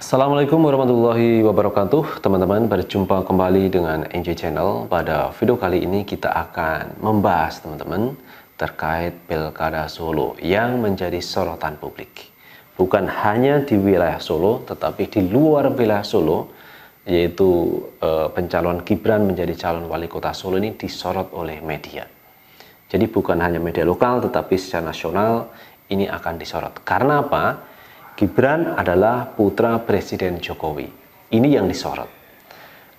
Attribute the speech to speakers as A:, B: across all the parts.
A: Assalamualaikum warahmatullahi wabarakatuh Teman-teman berjumpa kembali dengan NJ Channel Pada video kali ini kita akan membahas teman-teman Terkait Pilkada Solo yang menjadi sorotan publik Bukan hanya di wilayah Solo tetapi di luar wilayah Solo Yaitu e, pencalon Gibran menjadi calon wali kota Solo ini disorot oleh media Jadi bukan hanya media lokal tetapi secara nasional ini akan disorot Karena apa? Gibran adalah putra Presiden Jokowi. Ini yang disorot.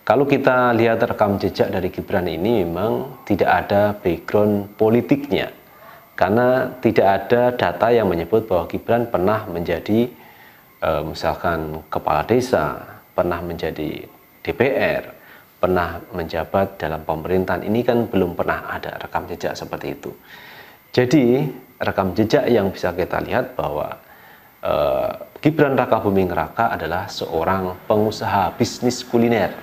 A: Kalau kita lihat rekam jejak dari Gibran ini memang tidak ada background politiknya. Karena tidak ada data yang menyebut bahwa Gibran pernah menjadi eh, misalkan kepala desa, pernah menjadi DPR, pernah menjabat dalam pemerintahan ini kan belum pernah ada rekam jejak seperti itu. Jadi rekam jejak yang bisa kita lihat bahwa Eh, Gibran Raka Buming Raka adalah seorang pengusaha bisnis kuliner,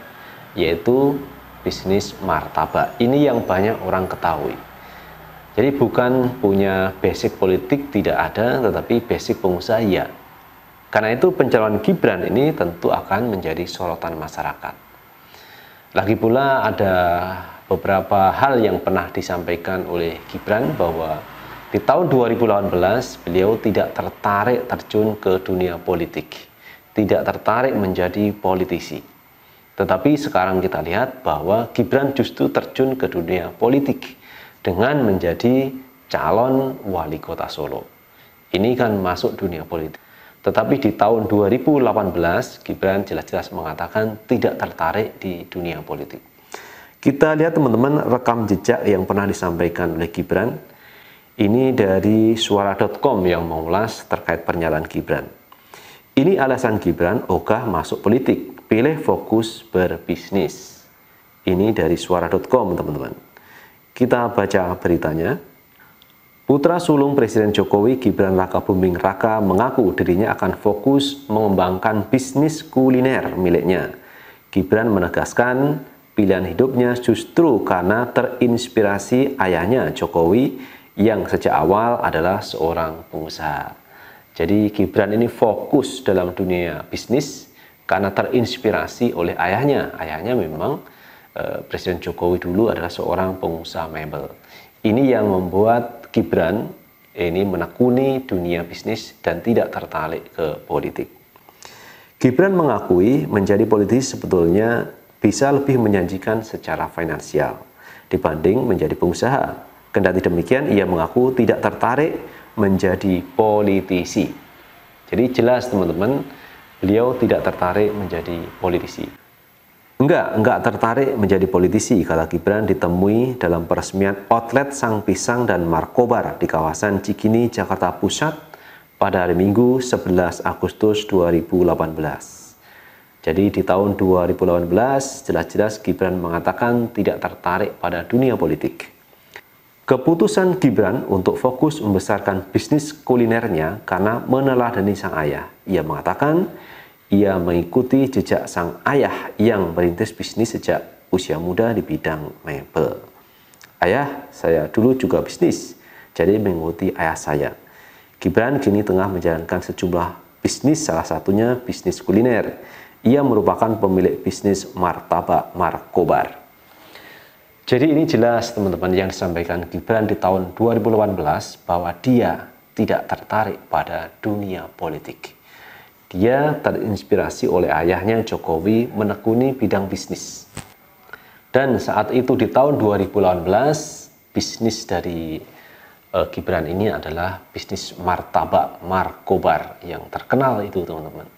A: yaitu bisnis martabak. Ini yang banyak orang ketahui. Jadi bukan punya basic politik tidak ada, tetapi basic pengusaha ya. Karena itu pencalonan Gibran ini tentu akan menjadi sorotan masyarakat. Lagi pula ada beberapa hal yang pernah disampaikan oleh Gibran bahwa di tahun 2018, beliau tidak tertarik terjun ke dunia politik, tidak tertarik menjadi politisi. Tetapi sekarang kita lihat bahwa Gibran justru terjun ke dunia politik dengan menjadi calon wali kota Solo. Ini kan masuk dunia politik. Tetapi di tahun 2018, Gibran jelas-jelas mengatakan tidak tertarik di dunia politik. Kita lihat teman-teman rekam jejak yang pernah disampaikan oleh Gibran ini dari suara.com yang mengulas terkait pernyataan Gibran. Ini alasan Gibran ogah masuk politik, pilih fokus berbisnis. Ini dari suara.com, teman-teman. Kita baca beritanya. Putra sulung Presiden Jokowi Gibran Raka Buming Raka mengaku dirinya akan fokus mengembangkan bisnis kuliner miliknya. Gibran menegaskan pilihan hidupnya justru karena terinspirasi ayahnya Jokowi yang sejak awal adalah seorang pengusaha. Jadi Gibran ini fokus dalam dunia bisnis karena terinspirasi oleh ayahnya. Ayahnya memang eh, Presiden Jokowi dulu adalah seorang pengusaha mebel. Ini yang membuat Gibran ini menekuni dunia bisnis dan tidak tertarik ke politik. Gibran mengakui menjadi politisi sebetulnya bisa lebih menjanjikan secara finansial dibanding menjadi pengusaha. Kendati demikian, ia mengaku tidak tertarik menjadi politisi. Jadi jelas teman-teman, beliau tidak tertarik menjadi politisi. Enggak, enggak tertarik menjadi politisi kala Gibran ditemui dalam peresmian outlet Sang Pisang dan Markobar di kawasan Cikini, Jakarta Pusat pada hari Minggu 11 Agustus 2018. Jadi di tahun 2018 jelas-jelas Gibran mengatakan tidak tertarik pada dunia politik. Keputusan Gibran untuk fokus membesarkan bisnis kulinernya karena meneladani sang ayah. Ia mengatakan, ia mengikuti jejak sang ayah yang merintis bisnis sejak usia muda di bidang mebel. Ayah saya dulu juga bisnis, jadi mengikuti ayah saya. Gibran kini tengah menjalankan sejumlah bisnis, salah satunya bisnis kuliner. Ia merupakan pemilik bisnis martabak markobar. Jadi ini jelas teman-teman yang disampaikan Gibran di tahun 2018 bahwa dia tidak tertarik pada dunia politik. Dia terinspirasi oleh ayahnya Jokowi menekuni bidang bisnis. Dan saat itu di tahun 2018 bisnis dari uh, Gibran ini adalah bisnis martabak markobar yang terkenal itu teman-teman.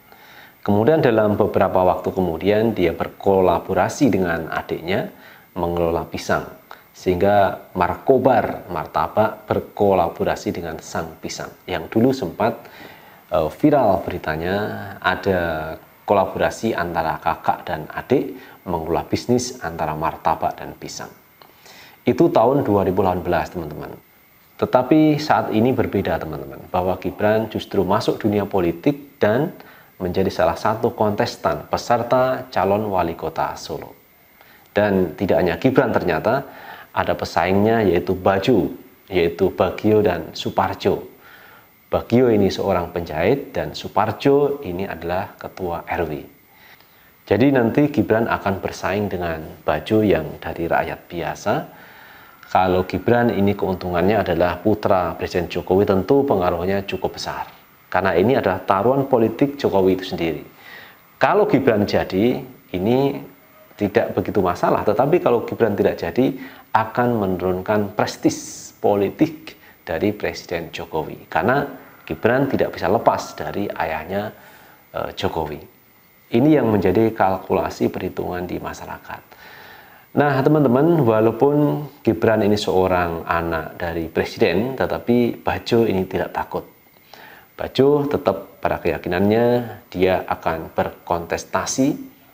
A: Kemudian dalam beberapa waktu kemudian dia berkolaborasi dengan adiknya mengelola pisang sehingga markobar martabak berkolaborasi dengan sang pisang yang dulu sempat eh, viral beritanya ada kolaborasi antara kakak dan adik mengelola bisnis antara martabak dan pisang itu tahun 2018 teman-teman tetapi saat ini berbeda teman-teman bahwa Gibran justru masuk dunia politik dan menjadi salah satu kontestan peserta calon wali kota Solo dan tidak hanya Gibran ternyata, ada pesaingnya yaitu Baju, yaitu Bagio dan Suparjo. Bagio ini seorang penjahit dan Suparjo ini adalah ketua RW. Jadi nanti Gibran akan bersaing dengan Baju yang dari rakyat biasa. Kalau Gibran ini keuntungannya adalah putra Presiden Jokowi tentu pengaruhnya cukup besar. Karena ini adalah taruhan politik Jokowi itu sendiri. Kalau Gibran jadi, ini tidak begitu masalah. Tetapi kalau Gibran tidak jadi, akan menurunkan prestis politik dari Presiden Jokowi. Karena Gibran tidak bisa lepas dari ayahnya eh, Jokowi. Ini yang menjadi kalkulasi perhitungan di masyarakat. Nah, teman-teman, walaupun Gibran ini seorang anak dari presiden, tetapi Bajo ini tidak takut. Bajo tetap pada keyakinannya dia akan berkontestasi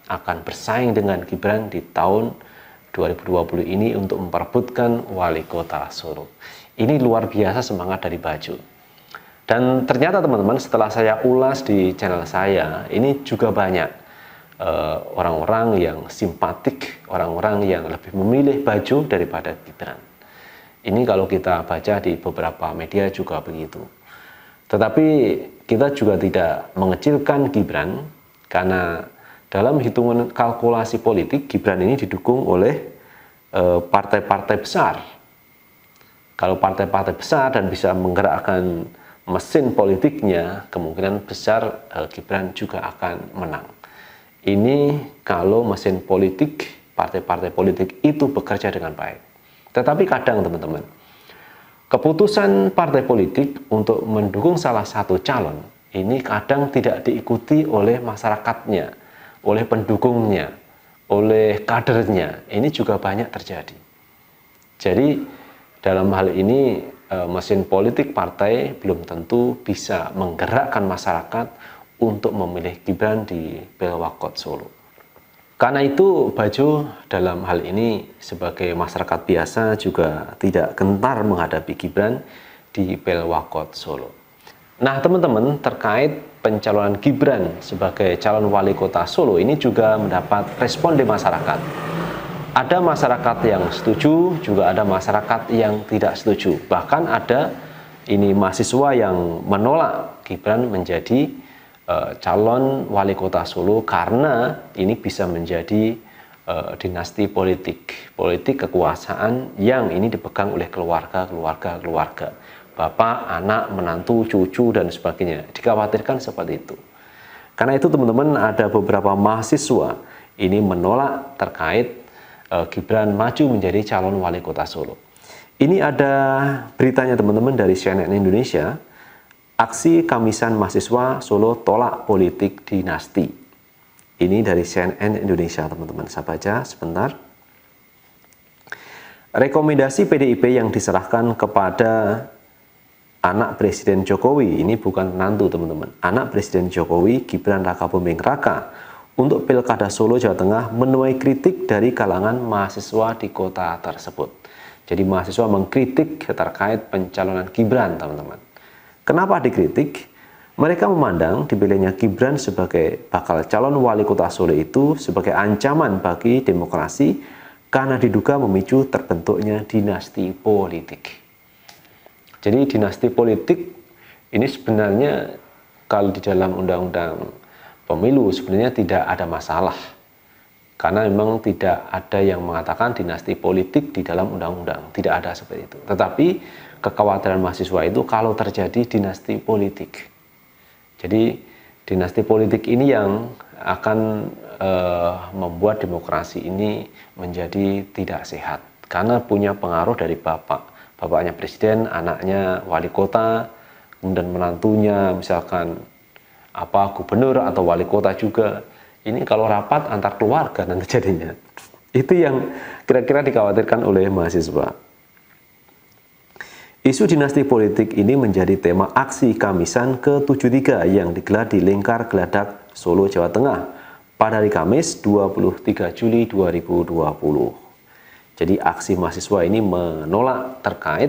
A: akan bersaing dengan Gibran di tahun 2020 ini untuk memperebutkan wali kota Solo. Ini luar biasa semangat dari Baju. Dan ternyata teman-teman setelah saya ulas di channel saya, ini juga banyak eh, orang-orang uh, yang simpatik, orang-orang yang lebih memilih Baju daripada Gibran. Ini kalau kita baca di beberapa media juga begitu. Tetapi kita juga tidak mengecilkan Gibran karena dalam hitungan kalkulasi politik, Gibran ini didukung oleh eh, partai-partai besar. Kalau partai-partai besar dan bisa menggerakkan mesin politiknya, kemungkinan besar eh, Gibran juga akan menang. Ini kalau mesin politik, partai-partai politik itu bekerja dengan baik. Tetapi kadang teman-teman, keputusan partai politik untuk mendukung salah satu calon ini kadang tidak diikuti oleh masyarakatnya oleh pendukungnya, oleh kadernya. Ini juga banyak terjadi. Jadi dalam hal ini eh, mesin politik partai belum tentu bisa menggerakkan masyarakat untuk memilih Gibran di Belwakot Solo. Karena itu, Bajo dalam hal ini sebagai masyarakat biasa juga tidak gentar menghadapi Gibran di Belwakot Solo. Nah, teman-teman, terkait pencalonan Gibran sebagai calon wali kota Solo ini juga mendapat respon di masyarakat. Ada masyarakat yang setuju, juga ada masyarakat yang tidak setuju. Bahkan ada ini mahasiswa yang menolak Gibran menjadi e, calon wali kota Solo karena ini bisa menjadi e, dinasti politik, politik kekuasaan yang ini dipegang oleh keluarga-keluarga-keluarga bapak, anak, menantu, cucu, dan sebagainya. Dikhawatirkan seperti itu. Karena itu teman-teman ada beberapa mahasiswa ini menolak terkait e, Gibran maju menjadi calon wali kota Solo. Ini ada beritanya teman-teman dari CNN Indonesia. Aksi Kamisan Mahasiswa Solo Tolak Politik Dinasti. Ini dari CNN Indonesia teman-teman. Saya baca sebentar. Rekomendasi PDIP yang diserahkan kepada anak Presiden Jokowi, ini bukan nantu teman-teman, anak Presiden Jokowi Gibran Raka Buming Raka untuk Pilkada Solo Jawa Tengah menuai kritik dari kalangan mahasiswa di kota tersebut. Jadi mahasiswa mengkritik terkait pencalonan Gibran teman-teman. Kenapa dikritik? Mereka memandang dipilihnya Gibran sebagai bakal calon wali kota Solo itu sebagai ancaman bagi demokrasi karena diduga memicu terbentuknya dinasti politik. Jadi dinasti politik ini sebenarnya kalau di dalam undang-undang pemilu sebenarnya tidak ada masalah. Karena memang tidak ada yang mengatakan dinasti politik di dalam undang-undang, tidak ada seperti itu. Tetapi kekhawatiran mahasiswa itu kalau terjadi dinasti politik. Jadi dinasti politik ini yang akan uh, membuat demokrasi ini menjadi tidak sehat karena punya pengaruh dari bapak bapaknya presiden, anaknya wali kota, kemudian menantunya misalkan apa gubernur atau wali kota juga. Ini kalau rapat antar keluarga nanti jadinya. Itu yang kira-kira dikhawatirkan oleh mahasiswa. Isu dinasti politik ini menjadi tema aksi Kamisan ke-73 yang digelar di Lingkar Geladak, Solo, Jawa Tengah pada hari Kamis 23 Juli 2020. Jadi aksi mahasiswa ini menolak terkait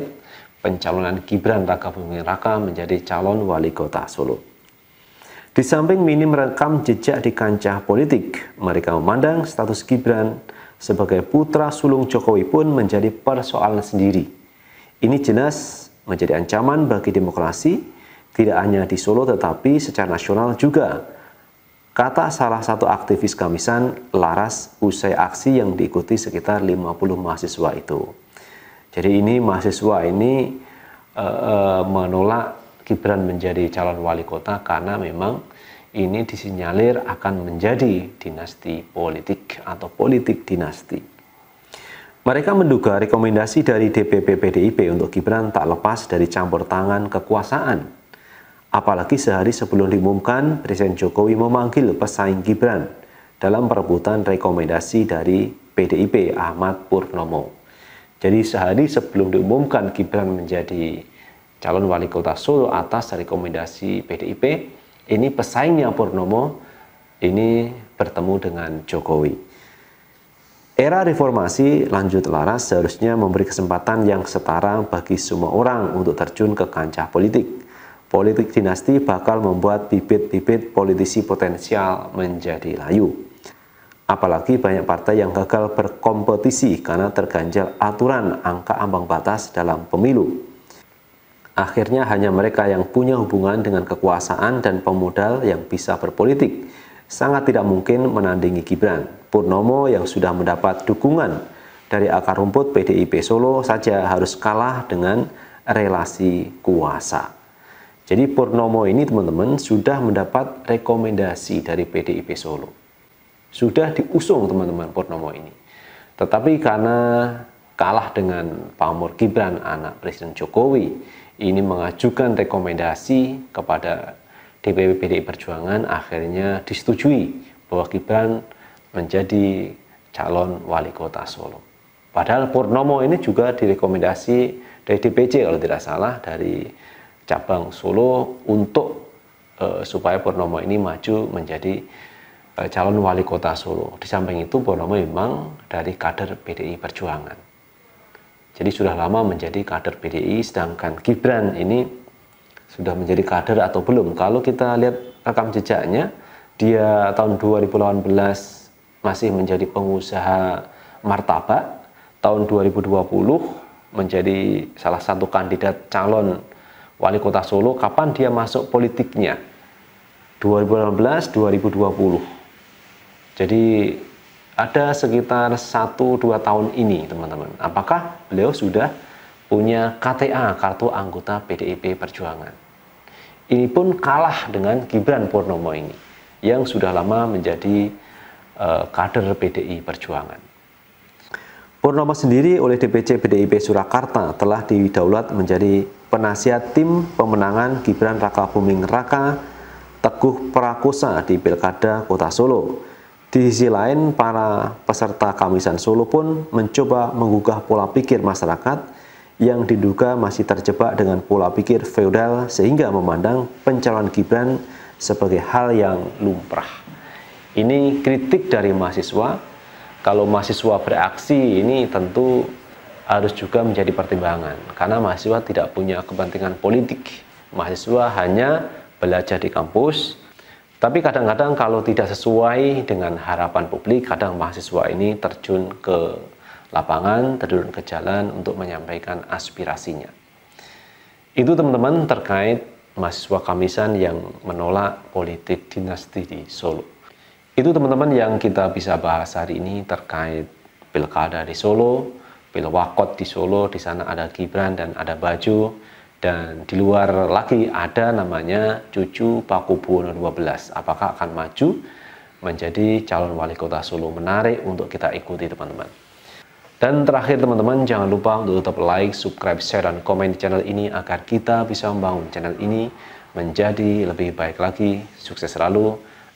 A: pencalonan Gibran Raka Buming Raka menjadi calon wali kota Solo. Di samping minim rekam jejak di kancah politik, mereka memandang status Gibran sebagai putra sulung Jokowi pun menjadi persoalan sendiri. Ini jelas menjadi ancaman bagi demokrasi, tidak hanya di Solo tetapi secara nasional juga, Kata salah satu aktivis Kamisan, Laras, usai aksi yang diikuti sekitar 50 mahasiswa itu. Jadi ini mahasiswa ini e, e, menolak Gibran menjadi calon wali kota karena memang ini disinyalir akan menjadi dinasti politik atau politik dinasti. Mereka menduga rekomendasi dari DPP PDIP untuk Gibran tak lepas dari campur tangan kekuasaan Apalagi sehari sebelum diumumkan, Presiden Jokowi memanggil pesaing Gibran dalam perebutan rekomendasi dari PDIP Ahmad Purnomo. Jadi sehari sebelum diumumkan Gibran menjadi calon wali kota Solo atas rekomendasi PDIP, ini pesaingnya Purnomo ini bertemu dengan Jokowi. Era reformasi lanjut laras seharusnya memberi kesempatan yang setara bagi semua orang untuk terjun ke kancah politik. Politik dinasti bakal membuat bibit-bibit politisi potensial menjadi layu. Apalagi banyak partai yang gagal berkompetisi karena terganjal aturan angka ambang batas dalam pemilu. Akhirnya hanya mereka yang punya hubungan dengan kekuasaan dan pemodal yang bisa berpolitik. Sangat tidak mungkin menandingi Gibran. Purnomo yang sudah mendapat dukungan dari akar rumput PDIP Solo saja harus kalah dengan relasi kuasa. Jadi Purnomo ini teman-teman sudah mendapat rekomendasi dari PDIP Solo. Sudah diusung teman-teman Purnomo ini. Tetapi karena kalah dengan Pamor Gibran anak Presiden Jokowi, ini mengajukan rekomendasi kepada DPP PDIP Perjuangan akhirnya disetujui bahwa Gibran menjadi calon wali kota Solo. Padahal Purnomo ini juga direkomendasi dari DPC kalau tidak salah dari cabang Solo untuk uh, supaya Purnomo ini maju menjadi uh, calon wali kota Solo. Di samping itu Purnomo memang dari kader PDI Perjuangan. Jadi sudah lama menjadi kader PDI, sedangkan Gibran ini sudah menjadi kader atau belum. Kalau kita lihat rekam jejaknya, dia tahun 2018 masih menjadi pengusaha martabak, tahun 2020 menjadi salah satu kandidat calon wali kota Solo, kapan dia masuk politiknya? 2018-2020. Jadi ada sekitar 1-2 tahun ini teman-teman. Apakah beliau sudah punya KTA, kartu anggota PDIP Perjuangan? Ini pun kalah dengan Gibran Purnomo ini, yang sudah lama menjadi uh, kader PDI Perjuangan. Purnomo sendiri oleh DPC PDIP Surakarta telah didaulat menjadi penasihat tim pemenangan Gibran Raka Buming Raka Teguh Prakosa di Pilkada Kota Solo. Di sisi lain, para peserta Kamisan Solo pun mencoba menggugah pola pikir masyarakat yang diduga masih terjebak dengan pola pikir feodal sehingga memandang pencalonan Gibran sebagai hal yang lumrah. Ini kritik dari mahasiswa kalau mahasiswa beraksi ini tentu harus juga menjadi pertimbangan karena mahasiswa tidak punya kepentingan politik. Mahasiswa hanya belajar di kampus, tapi kadang-kadang kalau tidak sesuai dengan harapan publik, kadang mahasiswa ini terjun ke lapangan, terjun ke jalan untuk menyampaikan aspirasinya. Itu teman-teman terkait mahasiswa Kamisan yang menolak politik dinasti di Solo. Itu teman-teman yang kita bisa bahas hari ini terkait pilkada di Solo, pilwakot di Solo, di sana ada Gibran dan ada Baju, dan di luar lagi ada namanya cucu Paku Buwono 12. Apakah akan maju menjadi calon wali kota Solo? Menarik untuk kita ikuti teman-teman. Dan terakhir teman-teman jangan lupa untuk tetap like, subscribe, share, dan komen di channel ini agar kita bisa membangun channel ini menjadi lebih baik lagi. Sukses selalu.